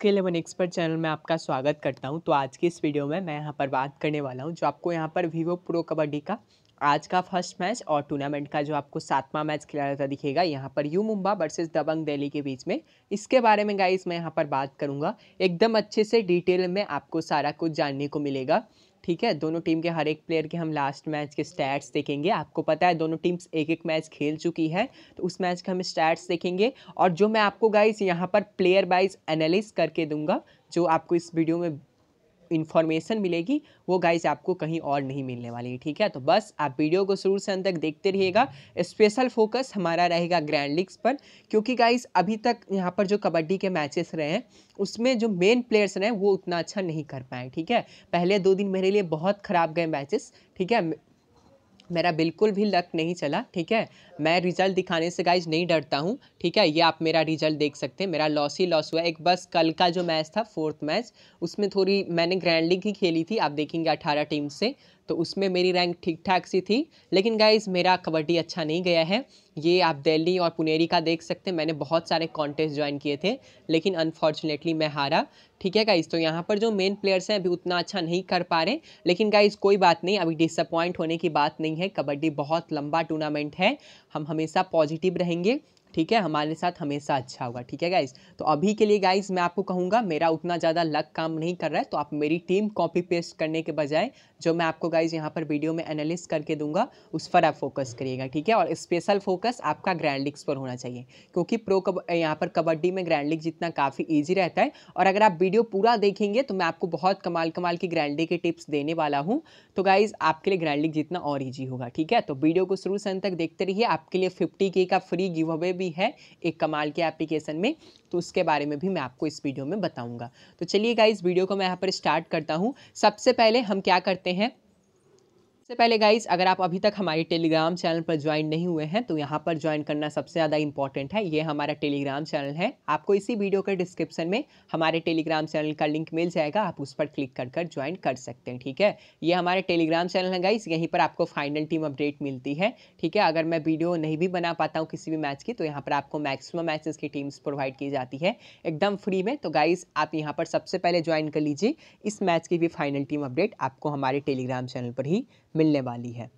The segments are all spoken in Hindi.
के लेवन एक्सपर्ट चैनल में आपका स्वागत करता हूं तो आज की इस वीडियो में मैं यहां पर बात करने वाला हूं जो आपको यहां पर वीवो प्रो कबड्डी का आज का फर्स्ट मैच और टूर्नामेंट का जो आपको सातवां मैच खिला रहता दिखेगा यहाँ पर यू मुंबा वर्सेस दबंग दिल्ली के बीच में इसके बारे में गाइज मैं यहाँ पर बात करूँगा एकदम अच्छे से डिटेल में आपको सारा कुछ जानने को मिलेगा ठीक है दोनों टीम के हर एक प्लेयर के हम लास्ट मैच के स्टैट्स देखेंगे आपको पता है दोनों टीम्स एक एक मैच खेल चुकी है तो उस मैच के हम स्टैट्स देखेंगे और जो मैं आपको गाइज यहाँ पर प्लेयर वाइज एनालिस करके दूंगा जो आपको इस वीडियो में इन्फॉर्मेशन मिलेगी वो गाइज आपको कहीं और नहीं मिलने वाली है ठीक है तो बस आप वीडियो को शुरू से अंत तक देखते रहिएगा स्पेशल फोकस हमारा रहेगा ग्रैंड लीग्स पर क्योंकि गाइज अभी तक यहाँ पर जो कबड्डी के मैचेस रहे हैं उसमें जो मेन प्लेयर्स रहे वो उतना अच्छा नहीं कर पाए ठीक है पहले दो दिन मेरे लिए बहुत ख़राब गए मैचेस ठीक है मेरा बिल्कुल भी लक नहीं चला ठीक है मैं रिज़ल्ट दिखाने से गाइज नहीं डरता हूँ ठीक है ये आप मेरा रिज़ल्ट देख सकते हैं मेरा लॉस ही लॉस हुआ एक बस कल का जो मैच था फोर्थ मैच उसमें थोड़ी मैंने ग्रैंड लीग ही खेली थी आप देखेंगे अठारह टीम से तो उसमें मेरी रैंक ठीक ठाक सी थी लेकिन गाइज़ मेरा कबड्डी अच्छा नहीं गया है ये आप दिल्ली और पुनेरी का देख सकते हैं मैंने बहुत सारे कॉन्टेस्ट ज्वाइन किए थे लेकिन अनफॉर्चुनेटली मैं हारा ठीक है गाइज़ तो यहाँ पर जो मेन प्लेयर्स हैं अभी उतना अच्छा नहीं कर पा रहे लेकिन गाइज़ कोई बात नहीं अभी डिसअपॉइंट होने की बात नहीं है कबड्डी बहुत लंबा टूर्नामेंट है हम हमेशा पॉजिटिव रहेंगे ठीक है हमारे साथ हमेशा अच्छा होगा ठीक है गाइज तो अभी के लिए गाइज मैं आपको कहूँगा मेरा उतना ज़्यादा लक काम नहीं कर रहा है तो आप मेरी टीम कॉपी पेस्ट करने के बजाय जो मैं आपको गाइज यहाँ पर वीडियो में एनालिस करके दूंगा उस पर आप फोकस करिएगा ठीक है और स्पेशल फोकस आपका ग्रैंड लीग्स पर होना चाहिए क्योंकि प्रो कब यहाँ पर कबड्डी में ग्रैंड लीग जितना काफ़ी ईजी रहता है और अगर आप वीडियो पूरा देखेंगे तो मैं आपको बहुत कमाल कमाल की ग्रैंड लीग की टिप्स देने वाला हूँ तो गाइज़ आपके लिए ग्रैंड लीग जितना और ईजी होगा ठीक है तो वीडियो को शुरू से अंत तक देखते रहिए आपके लिए फिफ्टी के का फ्री गिव अवे भी भी है एक कमाल के एप्लीकेशन में तो उसके बारे में भी मैं आपको इस वीडियो में बताऊंगा तो चलिए गाइज वीडियो को मैं यहाँ पर स्टार्ट करता हूँ सबसे पहले हम क्या करते हैं सबसे पहले गाइज अगर आप अभी तक हमारे टेलीग्राम चैनल पर ज्वाइन नहीं हुए हैं तो यहाँ पर ज्वाइन करना सबसे ज़्यादा इंपॉर्टेंट है ये हमारा टेलीग्राम चैनल है आपको इसी वीडियो के डिस्क्रिप्शन में हमारे टेलीग्राम चैनल का लिंक मिल जाएगा आप उस पर क्लिक कर कर ज्वाइन कर सकते हैं ठीक है ये हमारे टेलीग्राम चैनल है गाइज यहीं पर आपको फाइनल टीम अपडेट मिलती है ठीक है अगर मैं वीडियो नहीं भी बना पाता हूँ किसी भी मैच की तो यहाँ पर आपको मैक्सिमम मैचेस की टीम्स प्रोवाइड की जाती है एकदम फ्री में तो गाइज आप यहाँ पर सबसे पहले ज्वाइन कर लीजिए इस मैच की भी फाइनल टीम अपडेट आपको हमारे टेलीग्राम चैनल पर ही मिलने वाली है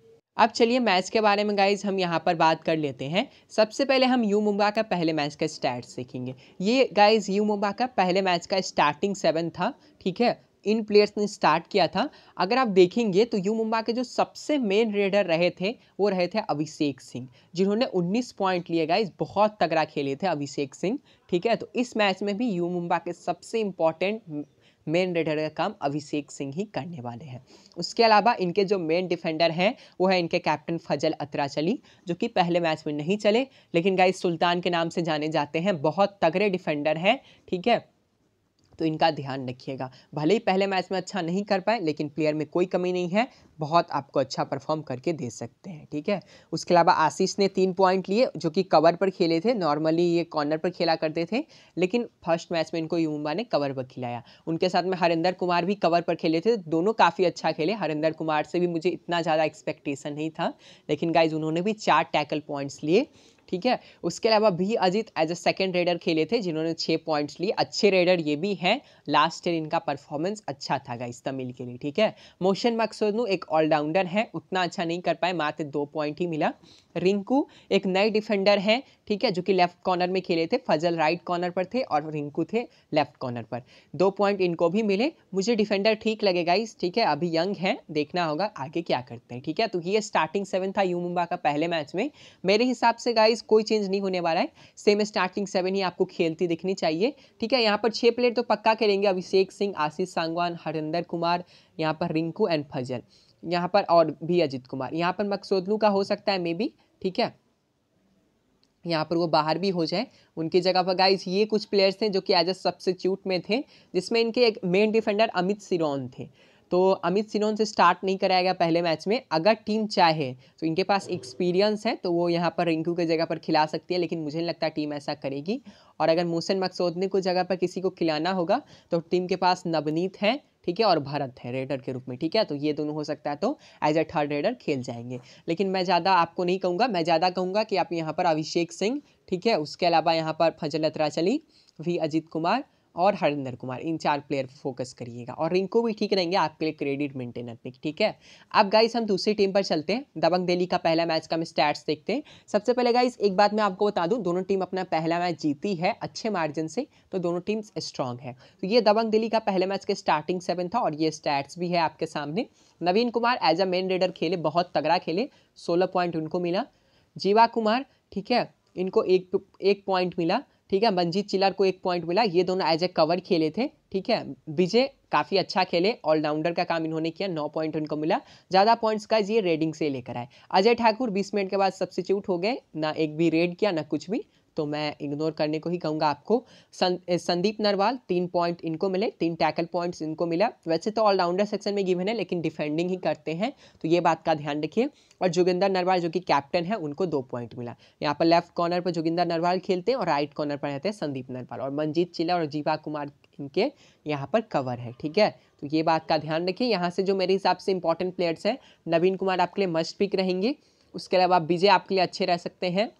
अब चलिए मैच के बारे में गाइज हम यहाँ पर बात कर लेते हैं सबसे पहले हम यू मुंबा का पहले मैच का स्टैट्स देखेंगे ये गाइज यू मुंबा का पहले मैच का स्टार्टिंग सेवन था ठीक है इन प्लेयर्स ने स्टार्ट किया था अगर आप देखेंगे तो यू मुंबा के जो सबसे मेन रेडर रहे थे वो रहे थे अभिषेक सिंह जिन्होंने 19 पॉइंट लिए गाइज बहुत तगड़ा खेले थे अभिषेक सिंह ठीक है तो इस मैच में भी यू मुंबा के सबसे इंपॉर्टेंट मेन रेड का काम अभिषेक सिंह ही करने वाले हैं उसके अलावा इनके जो मेन डिफेंडर हैं वो है इनके कैप्टन फजल अतराचली जो कि पहले मैच में नहीं चले लेकिन गाइस सुल्तान के नाम से जाने जाते हैं बहुत तगड़े डिफेंडर हैं ठीक है तो इनका ध्यान रखिएगा भले ही पहले मैच में अच्छा नहीं कर पाए लेकिन प्लेयर में कोई कमी नहीं है बहुत आपको अच्छा परफॉर्म करके दे सकते हैं ठीक है उसके अलावा आशीष ने तीन पॉइंट लिए जो कि कवर पर खेले थे नॉर्मली ये कॉर्नर पर खेला करते थे लेकिन फर्स्ट मैच में इनको युवा ने कवर पर खिलाया उनके साथ में हरिंदर कुमार भी कवर पर खेले थे दोनों काफ़ी अच्छा खेले हरिंदर कुमार से भी मुझे इतना ज़्यादा एक्सपेक्टेशन नहीं था लेकिन गाइज उन्होंने भी चार टैकल पॉइंट्स लिए ठीक है उसके अलावा भी Ajit as a second raider खेले थे जिन्होंने छः पॉइंट्स लिए अच्छे रेडर ये भी हैं लास्ट ईयर इनका परफॉर्मेंस अच्छा था गाइस तमिल के लिए ठीक है मोशन मक्सोनू एक ऑलराउंडर है उतना अच्छा नहीं कर पाए मात्र दो पॉइंट ही मिला रिंकू एक नए डिफेंडर हैं ठीक है जो कि लेफ्ट कॉर्नर में खेले थे फजल राइट कॉर्नर पर थे और रिंकू थे लेफ्ट कॉर्नर पर दो पॉइंट इनको भी मिले मुझे डिफेंडर ठीक लगेगा इस ठीक है अभी यंग हैं देखना होगा आगे क्या करते हैं ठीक है तो ये स्टार्टिंग सेवन था यू मुंबा का पहले मैच में मेरे हिसाब से गाइज कोई चेंज नहीं होने वाला है सेम स्टार्टिंग सेवन ही आपको खेलती दिखनी चाहिए ठीक है यहाँ पर छः प्लेयर तो पक्का खेलेंगे अभिषेक सिंह आशीष सांगवान हरिंदर कुमार यहाँ पर रिंकू एंड फजल यहाँ पर और भी अजित कुमार यहाँ पर मकसोदलू का हो सकता है मे बी ठीक है यहाँ पर वो बाहर भी हो जाए उनकी जगह पर गाइज ये कुछ प्लेयर्स थे जो कि एज ए सब्सिट्यूट में थे जिसमें इनके एक मेन डिफेंडर अमित सिरोन थे तो अमित सिनोन से स्टार्ट नहीं कराएगा पहले मैच में अगर टीम चाहे तो इनके पास एक्सपीरियंस है तो वो यहाँ पर रिंकू के जगह पर खिला सकती है लेकिन मुझे नहीं लगता टीम ऐसा करेगी और अगर मोहसिन मकसोदने को जगह पर किसी को खिलाना होगा तो टीम के पास नवनीत है ठीक है और भारत है रेडर के रूप में ठीक है तो ये दोनों हो सकता है तो एज ए थर्ड रेडर खेल जाएंगे लेकिन मैं ज़्यादा आपको नहीं कहूँगा मैं ज़्यादा कहूँगा कि आप यहाँ पर अभिषेक सिंह ठीक है उसके अलावा यहाँ पर फजल अतराचली वी अजीत कुमार और हरिंदर कुमार इन चार प्लेयर पर फोकस करिएगा और रिंकू भी ठीक रहेंगे आपके लिए क्रेडिट मेंटेनर पर ठीक है अब गाइस हम दूसरी टीम पर चलते हैं दबंग दिल्ली का पहला मैच का हम स्टैट्स देखते हैं सबसे पहले गाइस एक बात मैं आपको बता दूं दोनों टीम अपना पहला मैच जीती है अच्छे मार्जिन से तो दोनों टीम स्ट्रांग है तो ये दबंग दिल्ली का पहले मैच के स्टार्टिंग सेवन था और ये स्टैट्स भी है आपके सामने Naveen Kumar as a main raider खेले बहुत तगड़ा खेले सोलह पॉइंट उनको मिला जीवा कुमार ठीक है इनको एक एक पॉइंट मिला ठीक है मंजीत चिलर को एक पॉइंट मिला ये दोनों एज ए कवर खेले थे ठीक है विजय काफ़ी अच्छा खेले ऑलराउंडर का काम इन्होंने किया नौ पॉइंट उनको मिला ज़्यादा पॉइंट्स का ये रेडिंग से लेकर आए अजय ठाकुर बीस मिनट के बाद सब्सिट्यूट हो गए ना एक भी रेड किया ना कुछ भी तो मैं इग्नोर करने को ही कहूँगा आपको सं, संदीप नरवाल तीन पॉइंट इनको मिले तीन टैकल पॉइंट्स इनको मिला वैसे तो ऑलराउंडर सेक्शन में गिवन है लेकिन डिफेंडिंग ही करते हैं तो ये बात का ध्यान रखिए और जोगिंदर नरवाल जो कि कैप्टन है उनको दो पॉइंट मिला यहाँ पर लेफ्ट कॉर्नर पर जोगिंदर नरवाल खेलते हैं और राइट कॉर्नर पर रहते हैं संदीप नरवाल और मनजीत चिल्ला और जीवा कुमार इनके यहाँ पर कवर है ठीक है तो ये बात का ध्यान रखिए यहाँ से जो मेरे हिसाब से इंपॉर्टेंट प्लेयर्स हैं नवीन कुमार आपके लिए मस्ट पिक रहेंगे उसके अलावा विजय आपके लिए अच्छे रह सकते हैं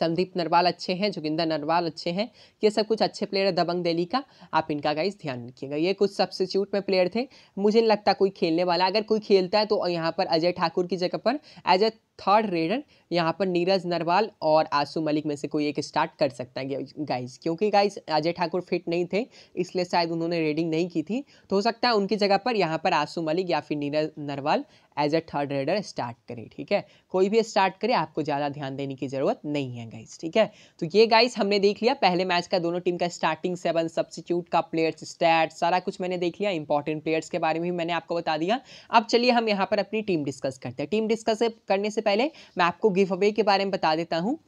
संदीप नरवाल अच्छे हैं जोगिंदर नरवाल अच्छे हैं ये सब कुछ अच्छे प्लेयर है दबंग दिल्ली का आप इनका गाइज ध्यान रखिएगा ये कुछ सब्सिट्यूट में प्लेयर थे मुझे नहीं लगता कोई खेलने वाला अगर कोई खेलता है तो यहाँ पर अजय ठाकुर की जगह पर एज ए थर्ड रेडर यहाँ पर नीरज नरवाल और आसू मलिक में से कोई एक स्टार्ट कर सकता है गाइस क्योंकि गाइस अजय ठाकुर फिट नहीं थे इसलिए शायद उन्होंने रेडिंग नहीं की थी तो हो सकता है उनकी जगह पर यहाँ पर आसू मलिक या फिर Neeraj Narwal as a third raider start करें ठीक है कोई भी स्टार्ट करे आपको ज़्यादा ध्यान देने की ज़रूरत नहीं है गाइस ठीक है तो ये गाइस हमने देख लिया पहले मैच का दोनों टीम का स्टार्टिंग सेवन सब्सिट्यूट का प्लेयर्स स्टैट सारा कुछ मैंने देख लिया इंपॉर्टेंट प्लेयर्स के बारे में भी मैंने आपको बता दिया अब चलिए हम यहाँ पर अपनी टीम डिस्कस करते हैं टीम डिस्कस करने से पहले मैं आपको गिव अवे के बारे में बता देता हूँ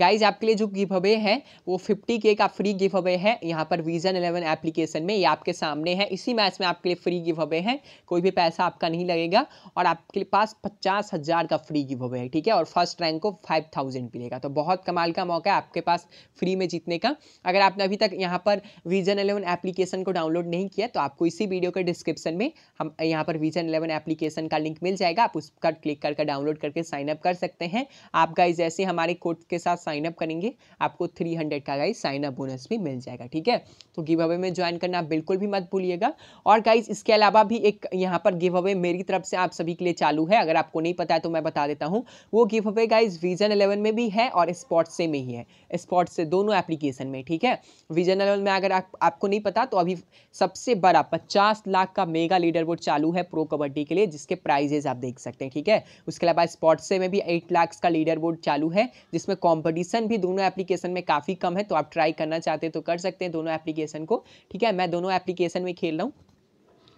गाइज आपके लिए जो गिफ अवे है वो के का फ्री गिफ अवे है यहाँ पर विजन 11 एप्लीकेशन में ये आपके सामने है इसी मैच में आपके लिए फ्री गिव अवे है कोई भी पैसा आपका नहीं लगेगा और आपके पास पचास हज़ार का फ्री गिव अवे है ठीक है और फर्स्ट रैंक को फाइव थाउजेंड मिलेगा तो बहुत कमाल का मौका है आपके पास फ्री में जीतने का अगर आपने अभी तक यहाँ पर विजन एलेवन एप्लीकेशन को डाउनलोड नहीं किया तो आपको इसी वीडियो के डिस्क्रिप्शन में हम यहाँ पर विजन एलेवन एप्लीकेशन का लिंक मिल जाएगा आप उसका क्लिक करके डाउनलोड करके साइनअप कर सकते हैं आप गाइज ऐसे हमारे कोड के साथ साइन अप करेंगे आपको थ्री हंड्रेड का गाइज साइन अप बोनस भी मिल जाएगा ठीक है तो गिव अवे में ज्वाइन करना आप बिल्कुल भी मत भूलिएगा और गाइज इसके अलावा भी एक यहाँ पर गिव अवे मेरी तरफ से आप सभी के लिए चालू है अगर आपको नहीं पता है तो मैं बता देता हूँ वो giveaway guys vision eleven में भी है और स्पॉट से में ही है स्पॉट से दोनों एप्लीकेशन में ठीक है विजन इलेवन में अगर आपको नहीं पता तो अभी सबसे बड़ा पचास लाख का मेगा लीडर बोर्ड चालू है प्रो कबड्डी के लिए जिसके प्राइजेज आप देख सकते हैं ठीक है उसके अलावा स्पॉट से में भी एट लाख का लीडर बोर्ड चालू है जिसमें कॉम्पिटिशन कंडीशन भी दोनों एप्लीकेशन में काफ़ी कम है तो आप ट्राई करना चाहते हैं तो कर सकते हैं दोनों एप्लीकेशन को ठीक है मैं दोनों एप्लीकेशन में खेल रहा हूँ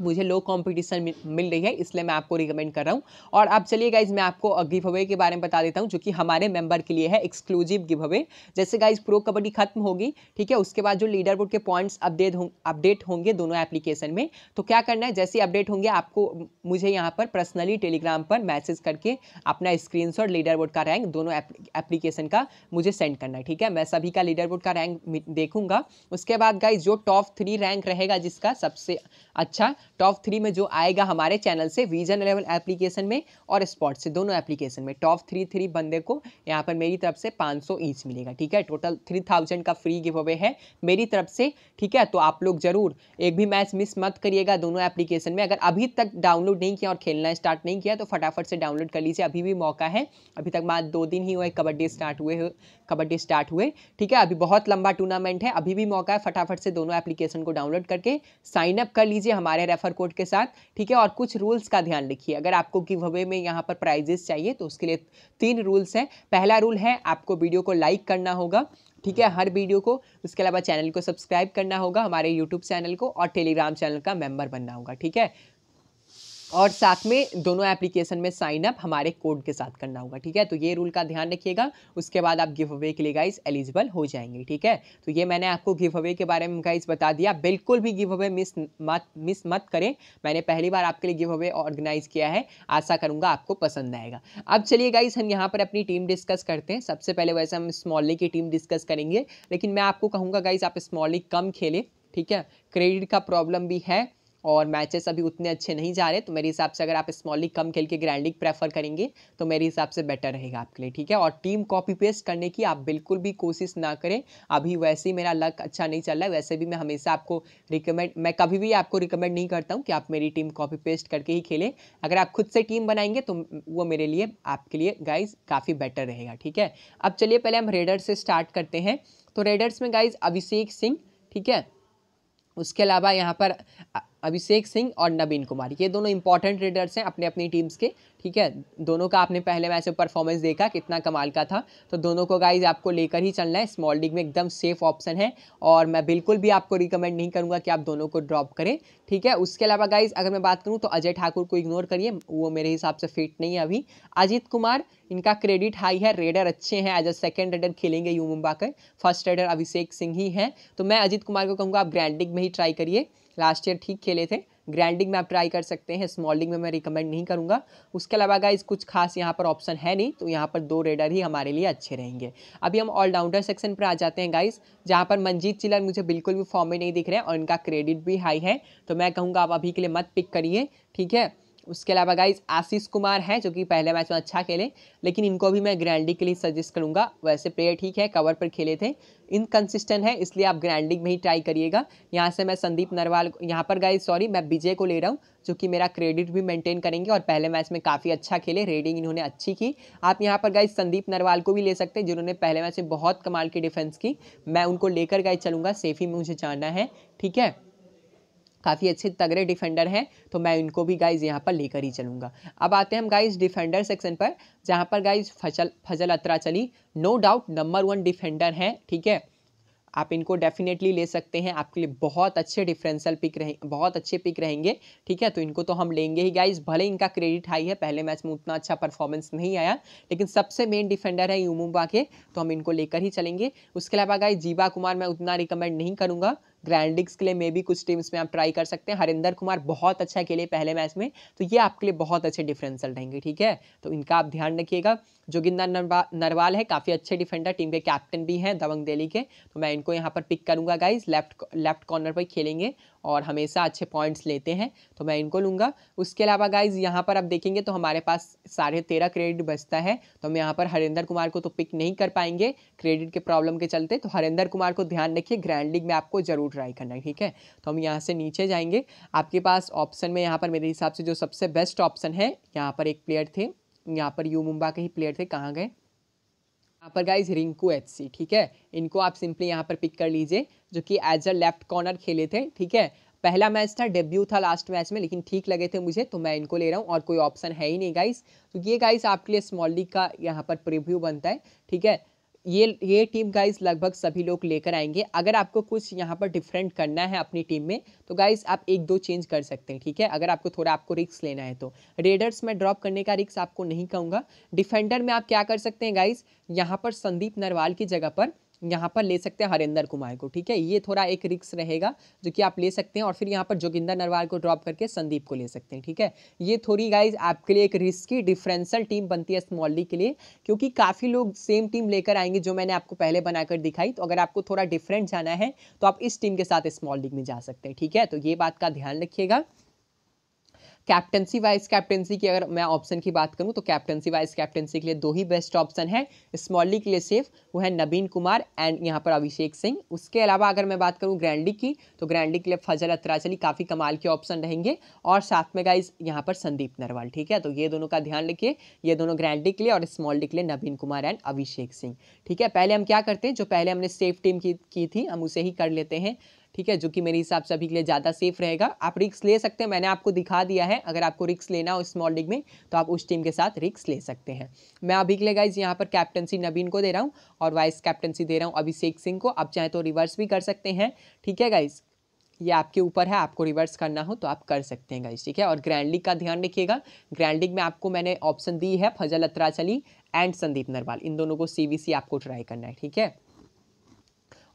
मुझे लो कंपटीशन मिल रही है इसलिए मैं आपको रिकमेंड कर रहा हूँ और अब चलिए गाइज मैं आपको गिव अवे के बारे में बता देता हूँ जो कि हमारे मेंबर के लिए है एक्सक्लूसिव गिव अवे जैसे गाइज प्रो कबड्डी खत्म होगी ठीक है उसके बाद जो लीडर बोर्ड के पॉइंट्स अपडेट अपडेट होंगे दोनों एप्लीकेशन में तो क्या करना है जैसे अपडेट होंगे आपको मुझे यहाँ पर पर्सनली टेलीग्राम पर मैसेज करके अपना स्क्रीन लीडर बोर्ड का रैंक दोनों एप्लीकेशन का मुझे सेंड करना है ठीक है मैं सभी का लीडर बोर्ड का रैंक देखूंगा उसके बाद गाइज जो टॉप थ्री रैंक रहेगा जिसका सबसे अच्छा टॉप थ्री में जो आएगा हमारे चैनल से विजन लेवल एप्लीकेशन में और स्पॉट से दोनों एप्लीकेशन में टॉप थ्री थ्री बंदे को यहाँ पर मेरी तरफ से पाँच सौ ईच मिलेगा ठीक है टोटल थ्री थाउजेंड का फ्री गिव अवे है मेरी तरफ से ठीक है तो आप लोग ज़रूर एक भी मैच मिस मत करिएगा दोनों एप्लीकेशन में अगर अभी तक डाउनलोड नहीं किया और खेलना स्टार्ट नहीं किया तो फटाफट से डाउनलोड कर लीजिए अभी भी मौका है अभी तक मात्र दो दिन ही हुए कबड्डी स्टार्ट हुए कबड्डी स्टार्ट हुए ठीक है अभी बहुत लंबा टूर्नामेंट है अभी भी मौका है फटाफट से दोनों एप्लीकेशन को डाउनलोड करके साइन अप कर लीजिए हमारे रेफर कोड के साथ ठीक है और कुछ रूल्स का ध्यान रखिए अगर आपको गिव अवे में यहाँ पर प्राइजेस चाहिए तो उसके लिए तीन रूल्स हैं पहला रूल है आपको वीडियो को लाइक करना होगा ठीक है हर वीडियो को उसके अलावा चैनल को सब्सक्राइब करना होगा हमारे यूट्यूब चैनल को और टेलीग्राम चैनल का मेंबर बनना होगा ठीक है और साथ में दोनों एप्लीकेशन में साइन अप हमारे कोड के साथ करना होगा ठीक है तो ये रूल का ध्यान रखिएगा उसके बाद आप गिव अवे के लिए गाइज एलिजिबल हो जाएंगे ठीक है तो ये मैंने आपको गिव अवे के बारे में गाइज बता दिया बिल्कुल भी गिव अवे मिस मत मिस मत करें मैंने पहली बार आपके लिए गिव अवे ऑर्गेनाइज किया है आशा करूँगा आपको पसंद आएगा अब चलिए गाइज हम यहाँ पर अपनी टीम डिस्कस करते हैं सबसे पहले वैसे हम स्मॉल की टीम डिस्कस करेंगे लेकिन मैं आपको कहूँगा गाइज आप स्मॉल कम खेलें ठीक है क्रेडिट का प्रॉब्लम भी है और मैचेस अभी उतने अच्छे नहीं जा रहे तो मेरे हिसाब से अगर आप स्मॉल लीग कम खेल के ग्रैंड लीग प्रेफर करेंगे तो मेरे हिसाब से बेटर रहेगा आपके लिए ठीक है और टीम कॉपी पेस्ट करने की आप बिल्कुल भी कोशिश ना करें अभी वैसे ही मेरा लक अच्छा नहीं चल रहा है वैसे भी मैं हमेशा आपको रिकमेंड मैं कभी भी आपको रिकमेंड नहीं करता हूँ कि आप मेरी टीम कॉपी पेस्ट करके ही खेलें अगर आप खुद से टीम बनाएंगे तो वो मेरे लिए आपके लिए गाइज काफ़ी बेटर रहेगा ठीक है अब चलिए पहले हम रेडर से स्टार्ट करते हैं तो रेडर्स में गाइज अभिषेक सिंह ठीक है उसके अलावा यहाँ पर अभिषेक सिंह और नवीन कुमार ये दोनों इंपॉर्टेंट रेडर्स हैं अपने अपनी टीम्स के ठीक है दोनों का आपने पहले मैच में परफॉर्मेंस देखा कितना कमाल का था तो दोनों को गाइज आपको लेकर ही चलना है स्मॉल लीग में एकदम सेफ ऑप्शन है और मैं बिल्कुल भी आपको रिकमेंड नहीं करूँगा कि आप दोनों को ड्रॉप करें ठीक है उसके अलावा गाइज अगर मैं बात करूँ तो अजय ठाकुर को इग्नोर करिए वो मेरे हिसाब से फिट नहीं है अभी अजित कुमार इनका क्रेडिट हाई है रेडर अच्छे हैं एज अ सेकेंड रेडर खेलेंगे U Mumba first raider Abhishek Singh ही हैं तो मैं अजित कुमार को कहूँगा आप ग्रैंड लीग में ही ट्राई करिए लास्ट ईयर ठीक खेले थे ग्रैंडिंग में आप ट्राई कर सकते हैं स्मॉलिंग में मैं रिकमेंड नहीं करूँगा उसके अलावा गाइज कुछ खास यहाँ पर ऑप्शन है नहीं तो यहाँ पर दो रेडर ही हमारे लिए अच्छे रहेंगे अभी हम ऑलराउंडर सेक्शन पर आ जाते हैं गाइज जहाँ पर मनजीत चिलर मुझे बिल्कुल भी फॉर्म में नहीं दिख रहे हैं और इनका क्रेडिट भी हाई है तो मैं कहूँगा आप अभी के लिए मत पिक करिए ठीक है उसके अलावा गाइज आशीष कुमार हैं जो कि पहले मैच में अच्छा खेले लेकिन इनको भी मैं ग्रैंडिंग के लिए सजेस्ट करूंगा वैसे प्लेयर ठीक है कवर पर खेले थे इनकन्सिस्टेंट है इसलिए आप ग्रैंडिंग में ही ट्राई करिएगा यहाँ से मैं संदीप नरवाल यहाँ पर गाइज सॉरी मैं विजय को ले रहा हूँ जो कि मेरा क्रेडिट भी मेंटेन करेंगे और पहले मैच में काफ़ी अच्छा खेले रेडिंग इन्होंने अच्छी की आप यहाँ पर गाइज संदीप नरवाल को भी ले सकते हैं जिन्होंने पहले मैच में बहुत कमाल की डिफेंस की मैं उनको लेकर गाइज चलूँगा सेफी में मुझे जाना है ठीक है काफ़ी अच्छे तगड़े डिफेंडर हैं तो मैं इनको भी गाइज यहाँ पर लेकर ही चलूँगा अब आते हैं हम गाइज डिफेंडर सेक्शन पर जहाँ पर गाइज फजल Fazel Atrachali no doubt number one defender हैं ठीक है आप इनको डेफिनेटली ले सकते हैं आपके लिए बहुत अच्छे डिफरेंशियल पिक रहे बहुत अच्छे पिक रहेंगे ठीक है तो इनको तो हम लेंगे ही गाइज भले इनका क्रेडिट हाई है पहले मैच में उतना अच्छा परफॉर्मेंस नहीं आया लेकिन सबसे मेन डिफेंडर है यूमुबा के तो हम इनको लेकर ही चलेंगे उसके अलावा गाइज जीवा कुमार मैं उतना रिकमेंड नहीं करूँगा ग्रैंडिक्स के लिए मे भी कुछ टीम्स में आप ट्राई कर सकते हैं हरिंदर कुमार बहुत अच्छा खेले पहले मैच में तो ये आपके लिए बहुत अच्छे डिफरेंसल रहेंगे ठीक है तो इनका आप ध्यान रखिएगा जोगिंदर नरवाल है काफ़ी अच्छे डिफेंडर टीम के कैप्टन भी हैं दबंग दिल्ली के तो मैं इनको यहाँ पर पिक करूँगा गाइज लेफ्ट लेफ्ट कॉर्नर पर खेलेंगे और हमेशा अच्छे पॉइंट्स लेते हैं तो मैं इनको लूँगा उसके अलावा गाइज यहाँ पर आप देखेंगे तो हमारे पास साढ़े तेरह क्रेडिट बचता है तो हम यहाँ पर हरेंद्र कुमार को तो पिक नहीं कर पाएंगे क्रेडिट के प्रॉब्लम के चलते तो हरेंद्र कुमार को ध्यान रखिए ग्रैंड लीग में आपको ज़रूर ट्राई करना है ठीक है तो हम यहाँ से नीचे जाएंगे आपके पास ऑप्शन में यहाँ पर मेरे हिसाब से जो सबसे बेस्ट ऑप्शन है यहाँ पर एक प्लेयर थे यहाँ पर यू मुंबा के ही प्लेयर थे कहाँ गए यहाँ पर गाइज रिंकू एच सी ठीक है इनको आप सिंपली यहाँ पर पिक कर लीजिए जो कि एज अ लेफ्ट कॉर्नर खेले थे ठीक है पहला मैच था डेब्यू था लास्ट मैच में लेकिन ठीक लगे थे मुझे तो मैं इनको ले रहा हूँ और कोई ऑप्शन है ही नहीं गाइस तो ये गाइस आपके लिए स्मॉल लीग का यहाँ पर प्रिव्यू बनता है ठीक है ये ये टीम गाइस लगभग सभी लोग लेकर आएंगे अगर आपको कुछ यहाँ पर डिफरेंट करना है अपनी टीम में तो गाइस आप एक दो चेंज कर सकते हैं ठीक है अगर आपको थोड़ा आपको रिक्स लेना है तो रेडर्स में ड्रॉप करने का रिक्स आपको नहीं कहूँगा डिफेंडर में आप क्या कर सकते हैं गाइस यहाँ पर संदीप नरवाल की जगह पर यहाँ पर ले सकते हैं हरिंदर कुमार को ठीक है ये थोड़ा एक रिक्स रहेगा जो कि आप ले सकते हैं और फिर यहाँ पर जोगिंदर नरवाल को ड्रॉप करके संदीप को ले सकते हैं ठीक है ये थोड़ी गाइज आपके लिए एक रिस्की डिफ्रेंसल टीम बनती है स्मॉल के लिए क्योंकि काफ़ी लोग सेम टीम लेकर आएंगे जो मैंने आपको पहले बनाकर दिखाई तो अगर आपको थोड़ा डिफरेंट जाना है तो आप इस टीम के साथ स्मॉल लीग में जा सकते हैं ठीक है तो ये बात का ध्यान रखिएगा कैप्टनसी वाइस कैप्टनसी की अगर मैं ऑप्शन की बात करूं तो कैप्टनसी वाइस कैप्टनसी के लिए दो ही बेस्ट ऑप्शन है स्मॉली के लिए सेफ वो है नबीन कुमार एंड यहाँ पर अभिषेक सिंह उसके अलावा अगर मैं बात करूँ ग्रैंडी की तो ग्रैंडी के लिए फजल अतराचली काफ़ी कमाल के ऑप्शन रहेंगे और साथ में गाइज यहाँ पर संदीप नरवाल ठीक है तो ये दोनों का ध्यान रखिए ये दोनों ग्रैंडी के लिए और स्मॉल के लिए नवीन कुमार एंड अभिषेक सिंह ठीक है पहले हम क्या करते हैं जो पहले हमने सेफ टीम की थी हम उसे ही कर लेते हैं ठीक है जो कि मेरे हिसाब से अभी के लिए ज़्यादा सेफ रहेगा आप रिक्स ले सकते हैं मैंने आपको दिखा दिया है अगर आपको रिक्स लेना हो स्मॉल लीग में तो आप उस टीम के साथ रिक्स ले सकते हैं मैं अभी के लिए गाइज यहाँ पर कैप्टनसी नवीन को दे रहा हूँ और वाइस कैप्टनसी दे रहा हूँ अभिषेक सिंह को आप चाहें तो रिवर्स भी कर सकते हैं ठीक है गाइज ये आपके ऊपर है आपको रिवर्स करना हो तो आप कर सकते हैं गाइज ठीक है और ग्रैंड लीग का ध्यान रखिएगा ग्रैंड लीग में आपको मैंने ऑप्शन दी है फजल अत्राचली एंड संदीप नरवाल इन दोनों को सी आपको ट्राई करना है ठीक है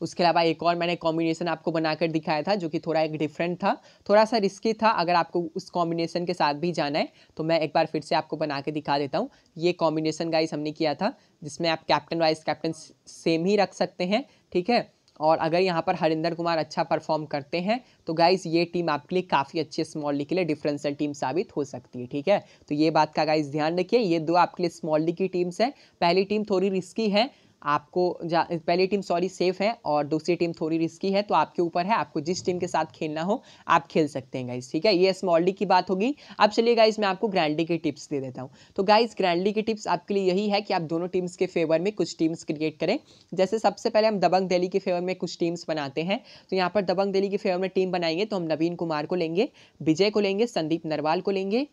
उसके अलावा एक और मैंने कॉम्बिनेशन आपको बनाकर दिखाया था जो कि थोड़ा एक डिफरेंट था थोड़ा सा रिस्की था अगर आपको उस कॉम्बिनेशन के साथ भी जाना है तो मैं एक बार फिर से आपको बना के दिखा देता हूँ ये कॉम्बिनेशन गाइस हमने किया था जिसमें आप कैप्टन वाइस कैप्टन सेम ही रख सकते हैं ठीक है और अगर यहाँ पर हरिंदर कुमार अच्छा परफॉर्म करते हैं तो गाइज़ ये टीम आपके लिए काफ़ी अच्छी स्मॉल लीग के लिए डिफरेंशियल टीम साबित हो सकती है ठीक है तो ये बात का गाइज़ ध्यान रखिए ये दो आपके लिए स्मॉल लीग की टीम्स हैं पहली टीम थोड़ी रिस्की है आपको पहली टीम सॉरी सेफ है और दूसरी टीम थोड़ी रिस्की है तो आपके ऊपर है आपको जिस टीम के साथ खेलना हो आप खेल सकते हैं गाइज ठीक है ये स्मॉल डी की बात होगी अब चलिए गाइज मैं आपको ग्रैंड डी की टिप्स दे देता हूँ तो गाइज ग्रैंड डी की टिप्स आपके लिए यही है कि आप दोनों टीम्स के फेवर में कुछ टीम्स क्रिएट करें जैसे सबसे पहले हम दबंग दिल्ली के फेवर में कुछ टीम्स बनाते हैं तो यहाँ पर दबंग दिल्ली के फेवर में टीम बनाएंगे तो हम नवीन कुमार को लेंगे विजय को लेंगे संदीप नरवाल को लेंगे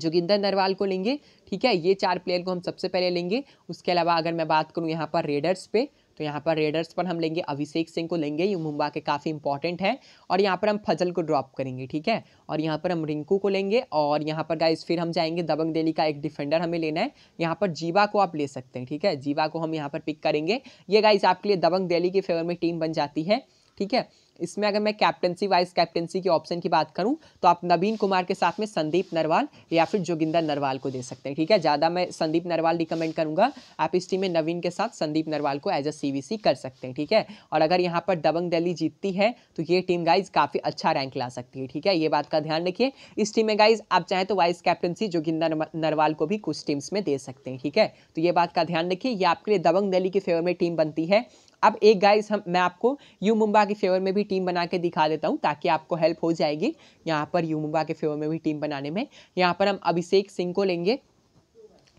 जोगिंदर नरवाल को लेंगे ठीक है ये चार प्लेयर को हम सबसे पहले लेंगे उसके अलावा अगर मैं बात करूँ यहाँ पर रेडर्स पे तो यहाँ पर रेडर्स पर हम लेंगे अभिषेक सिंह को लेंगे ये मुंबा के काफ़ी इंपॉर्टेंट है और यहाँ पर हम फजल को ड्रॉप करेंगे ठीक है और यहाँ पर हम रिंकू को लेंगे और यहाँ पर गाइज़ फिर हम जाएंगे दबंग दिल्ली का एक डिफेंडर हमें लेना है यहाँ पर जीवा को आप ले सकते हैं ठीक है जीवा को हम यहाँ पर पिक करेंगे ये गाइज आपके लिए दबंग दिल्ली की फेवर में टीम बन जाती है ठीक है इसमें अगर मैं कैप्टनसी वाइस कैप्टनसी के ऑप्शन की बात करूं तो आप नवीन कुमार के साथ में संदीप नरवाल या फिर जोगिंदर नरवाल को दे सकते हैं ठीक है ज़्यादा मैं संदीप नरवाल रिकमेंड करूंगा आप इस टीम में नवीन के साथ संदीप नरवाल को एज अ सी कर सकते हैं ठीक है और अगर यहाँ पर दबंग दिल्ली जीतती है तो ये टीम गाइज काफ़ी अच्छा रैंक ला सकती है ठीक है ये बात का ध्यान रखिए इस टीम में गाइज आप चाहें तो वाइस कैप्टनसी जोगिंदर नरवाल को भी कुछ टीम्स में दे सकते हैं ठीक है तो ये बात का ध्यान रखिए ये आपके लिए दबंग दिल्ली की फेवर में टीम बनती है अब एक गाइस हम मैं आपको यू मुंबा के फेवर में भी टीम बना के दिखा देता हूँ ताकि आपको हेल्प हो जाएगी यहाँ पर यू मुंबा के फेवर में भी टीम बनाने में यहाँ पर हम अभिषेक सिंह को लेंगे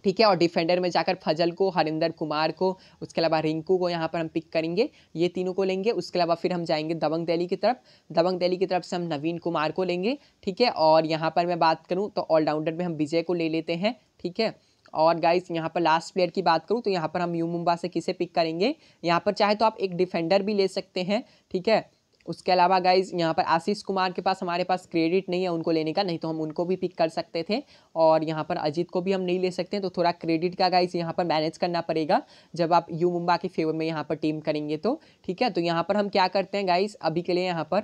ठीक है और डिफेंडर में जाकर फजल को हरिंदर कुमार को उसके अलावा रिंकू को यहाँ पर हम पिक करेंगे ये तीनों को लेंगे उसके अलावा फिर हम जाएंगे दबंग दिल्ली की तरफ दबंग दिल्ली की तरफ से हम नवीन कुमार को लेंगे ठीक है और यहाँ पर मैं बात करूँ तो ऑलराउंडर में हम विजय को ले लेते हैं ठीक है और गाइस यहाँ पर लास्ट प्लेयर की बात करूँ तो यहाँ पर हम यू मुम्बा से किसे पिक करेंगे यहाँ पर चाहे तो आप एक डिफेंडर भी ले सकते हैं ठीक है उसके अलावा गाइज यहाँ पर आशीष कुमार के पास हमारे पास क्रेडिट नहीं है उनको लेने का नहीं तो हम उनको भी पिक कर सकते थे और यहाँ पर अजीत को भी हम नहीं ले सकते तो थोड़ा क्रेडिट का गाइज यहाँ पर मैनेज करना पड़ेगा जब आप यू मुंबा के फेवर में यहाँ पर टीम करेंगे तो ठीक है तो यहाँ पर हम क्या करते हैं गाइज अभी के लिए यहाँ पर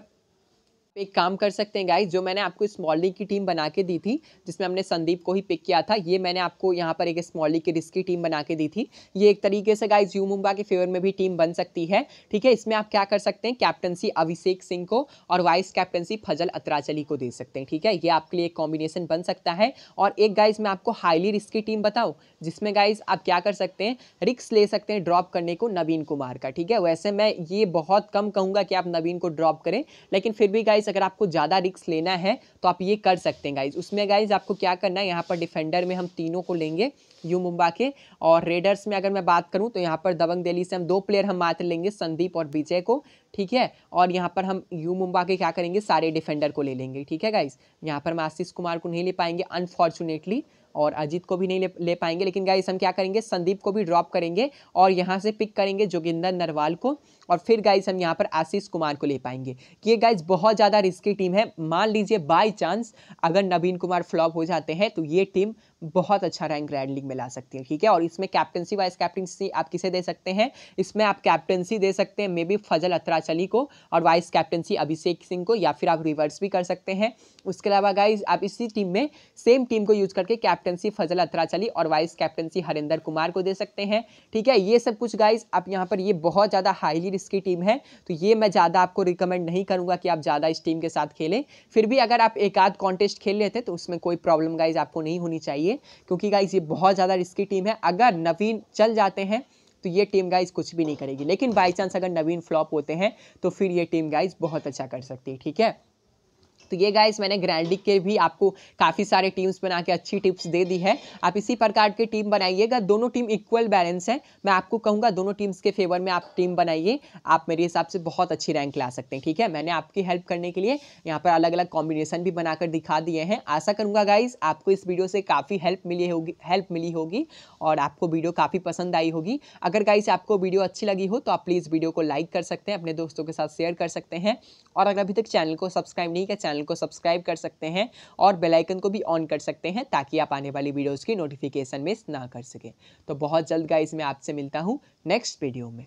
एक काम कर सकते हैं गाइज जो मैंने आपको स्मॉलिंग की टीम बना के दी थी जिसमें हमने संदीप को ही पिक किया था ये मैंने आपको यहाँ पर एक स्मॉलिंग की रिस्की टीम बना के दी थी ये एक तरीके से गाइज यू मुंबा के फेवर में भी टीम बन सकती है ठीक है इसमें आप क्या कर सकते हैं कैप्टनसी अभिषेक सिंह को और वाइस कैप्टनसी फजल अतराचली को दे सकते हैं ठीक है ये आपके लिए एक कॉम्बिनेशन बन सकता है और एक गाइज मैं आपको हाईली रिस्की टीम बताऊँ जिसमें गाइज आप क्या कर सकते हैं रिक्स ले सकते हैं ड्रॉप करने को नवीन कुमार का ठीक है वैसे मैं ये बहुत कम कहूँगा कि आप नवीन को ड्रॉप करें लेकिन फिर भी गाइज गाइज अगर आपको ज़्यादा रिक्स लेना है तो आप ये कर सकते हैं गाइज उसमें गाइज आपको क्या करना है यहाँ पर डिफेंडर में हम तीनों को लेंगे यू मुंबा के और रेडर्स में अगर मैं बात करूँ तो यहाँ पर दबंग दिल्ली से हम दो प्लेयर हम मात्र लेंगे संदीप और विजय को ठीक है और यहाँ पर हम यू मुंबा के क्या करेंगे सारे डिफेंडर को ले लेंगे ठीक है गाइज यहाँ पर हम आशीष कुमार को नहीं ले पाएंगे अनफॉर्चुनेटली और अजीत को भी नहीं ले, ले पाएंगे लेकिन गाइज हम क्या करेंगे संदीप को भी ड्रॉप करेंगे और यहाँ से पिक करेंगे जोगिंदर नरवाल को और फिर गाइज हम यहाँ पर आशीष कुमार को ले पाएंगे ये गाइज बहुत ज़्यादा रिस्की टीम है मान लीजिए बाई चांस अगर नवीन कुमार फ्लॉप हो जाते हैं तो ये टीम बहुत अच्छा रैंक रेड लीग में ला सकती है ठीक है और इसमें कैप्टनसी वाइस कैप्टनसी आप किसे दे सकते हैं इसमें आप कैप्टनसी दे सकते हैं मे बी फजल अतराचली को और वाइस कैप्टनसी अभिषेक सिंह को या फिर आप रिवर्स भी कर सकते हैं उसके अलावा गाइज आप इसी टीम में सेम टीम को यूज करके कैप्टनसी फजल अतराचली और वाइस कैप्टनसी हरिंदर कुमार को दे सकते हैं ठीक है ये सब कुछ गाइज आप यहाँ पर ये बहुत ज़्यादा हाईली इसकी टीम है तो ये मैं ज़्यादा आपको रिकमेंड नहीं करूँगा कि आप ज़्यादा इस टीम के साथ खेलें फिर भी अगर आप एक आध कॉन्टेस्ट खेल लेते तो उसमें कोई प्रॉब्लम गाइज आपको नहीं होनी चाहिए क्योंकि गाइज ये बहुत ज़्यादा रिस्की टीम है अगर नवीन चल जाते हैं तो ये टीम गाइज कुछ भी नहीं करेगी लेकिन बाई चांस अगर नवीन फ्लॉप होते हैं तो फिर ये टीम गाइज बहुत अच्छा कर सकती है ठीक है तो ये गाइज मैंने ग्रैंडिक के भी आपको काफ़ी सारे टीम्स बना के अच्छी टिप्स दे दी है आप इसी प्रकार की टीम बनाइएगा दोनों टीम इक्वल बैलेंस है मैं आपको कहूँगा दोनों टीम्स के फेवर में आप टीम बनाइए आप मेरे हिसाब से बहुत अच्छी रैंक ला सकते हैं ठीक है मैंने आपकी हेल्प करने के लिए यहाँ पर अलग अलग कॉम्बिनेशन भी बनाकर दिखा दिए हैं आशा करूँगा गाइज आपको इस वीडियो से काफ़ी हेल्प मिली होगी हेल्प मिली होगी और आपको वीडियो काफ़ी पसंद आई होगी अगर गाइज आपको वीडियो अच्छी लगी हो तो आप प्लीज़ वीडियो को लाइक कर सकते हैं अपने दोस्तों के साथ शेयर कर सकते हैं और अगर अभी तक चैनल को सब्सक्राइब नहीं किया चैनल चैनल को सब्सक्राइब कर सकते हैं और बेलाइकन को भी ऑन कर सकते हैं ताकि आप आने वाली वीडियोज़ की नोटिफिकेशन मिस ना कर सकें तो बहुत जल्द गाइज मैं आपसे मिलता हूँ नेक्स्ट वीडियो में